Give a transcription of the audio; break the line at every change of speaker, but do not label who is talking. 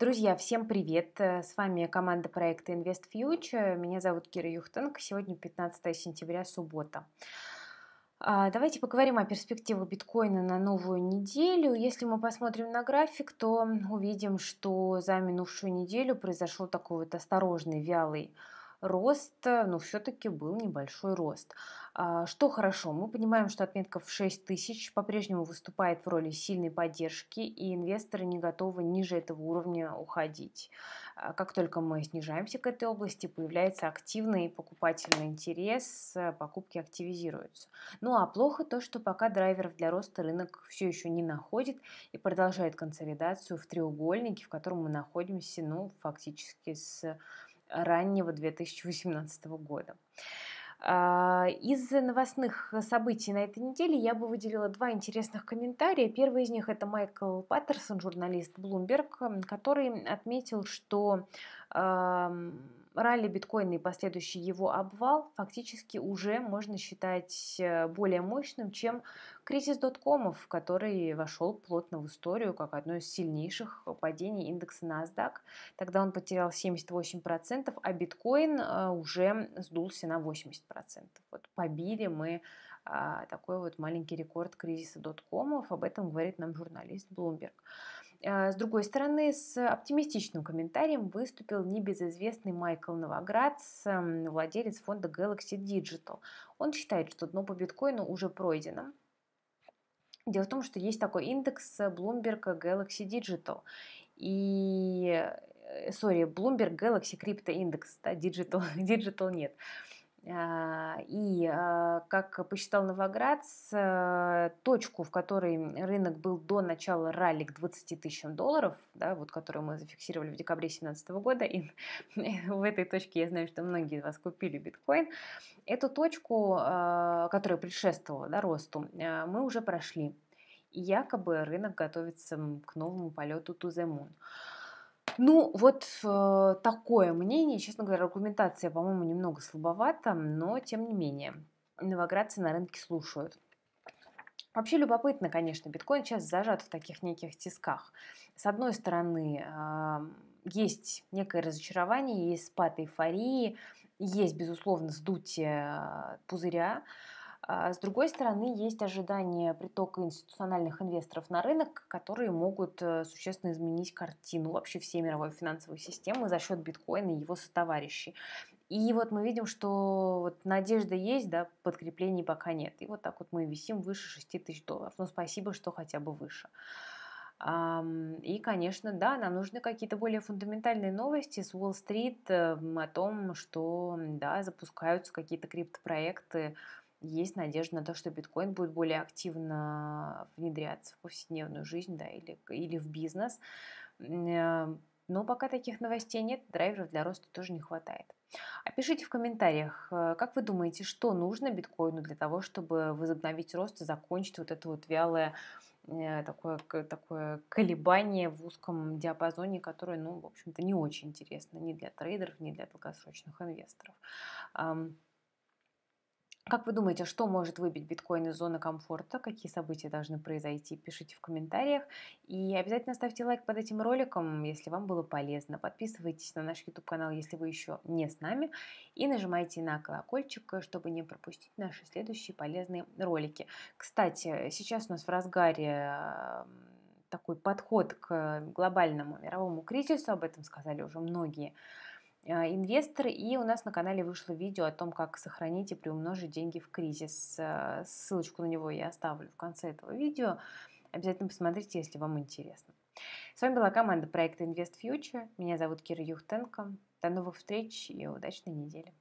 Друзья, всем привет! Э, с вами команда проекта Invest Future. Меня зовут Кира Юхтенк. Сегодня 15 сентября, суббота. А, давайте поговорим о перспективах биткоина на новую неделю. Если мы посмотрим на график, то увидим, что за минувшую неделю произошел такой вот осторожный, вялый рост, э, ну, все-таки был небольшой рост. А, что хорошо, мы понимаем, что отметка в 6 тысяч по-прежнему выступает в роли сильной поддержки, и инвесторы не готовы ниже этого уровня уходить. А, как только мы снижаемся к этой области, появляется активный покупательный интерес, э, покупки активизируются. Ну а плохо то, что пока драйверов для роста рынок все еще не находит и продолжает консолидацию в треугольнике, в котором мы находимся, ну, фактически с раннего 2018 года. А, из новостных событий на этой неделе я бы выделила два интересных комментария. Первый из них это Майкл Паттерсон, журналист Bloomberg, который отметил, что ралли биткоина и последующий его обвал фактически уже можно считать э, более мощным, чем кризис доткомов, который вошел плотно в историю как одно из сильнейших падений индекса NASDAQ. Тогда он потерял 78%, а биткоин э, уже сдулся на 80%. Вот побили мы а, такой вот маленький рекорд кризиса доткомов. Об этом говорит нам журналист Bloomberg. А, с другой стороны, с оптимистичным комментарием выступил небезызвестный Майкл Новоградц, владелец фонда Galaxy Digital. Он считает, что дно по биткоину уже пройдено. Дело в том, что есть такой индекс Bloomberg Galaxy Digital. И, сори, э, Bloomberg Galaxy Crypto Index, да, Digital, Digital нет. Uh, а, и, а, как посчитал Новоград, э, точку, в которой рынок был до начала ралли к 20 тысячам долларов, да, вот которую мы зафиксировали в декабре 2017 года, и в этой точке я знаю, что многие из вас купили биткоин, эту точку, а, которая предшествовала да, росту, мы уже прошли. И якобы рынок готовится к новому полету to the moon. Ну, вот э, такое мнение. Честно говоря, аргументация, по-моему, немного слабовата, но тем не менее. Новоградцы на рынке слушают. Вообще любопытно, конечно, биткоин сейчас зажат в таких неких тисках. С одной стороны, э, есть некое разочарование, есть спад эйфории, есть, безусловно, сдутие а, пузыря, а с другой стороны, есть ожидание притока институциональных инвесторов на рынок, которые могут э, существенно изменить картину вообще всей мировой финансовой системы за счет биткоина и его сотоварищей. И вот мы видим, что вот надежда есть, да, подкреплений пока нет. И вот так вот мы висим выше 6 тысяч долларов. Ну, спасибо, что хотя бы выше. И, конечно, да, нам нужны какие-то более фундаментальные новости с Уолл-стрит э, о том, что, да, запускаются какие-то криптопроекты, есть надежда на то, что биткоин будет более активно внедряться в повседневную жизнь да, или, или в бизнес. Э, но пока таких новостей нет, драйверов для роста тоже не хватает. Опишите в комментариях, э, как вы думаете, что нужно биткоину для того, чтобы возобновить рост и закончить вот это вот вялое э, такое, такое колебание в узком диапазоне, которое, ну, в общем-то, не очень интересно ни для трейдеров, ни для долгосрочных инвесторов. Как вы думаете, что может выбить биткоин из зоны комфорта? Какие события должны произойти? Пишите в комментариях. И обязательно ставьте лайк под этим роликом, если вам было полезно. Подписывайтесь на наш YouTube-канал, если вы еще не с нами. И нажимайте на колокольчик, чтобы не пропустить наши следующие полезные ролики. Кстати, сейчас у нас в разгаре такой подход к глобальному мировому кризису. Об этом сказали уже многие а, инвестор. И у нас на канале вышло видео о том, как сохранить и приумножить деньги в кризис. А, ссылочку на него я оставлю в конце этого видео. Обязательно посмотрите, если вам интересно. С вами была команда проекта Invest Future. Меня зовут Кира Юхтенко. До новых встреч и удачной недели.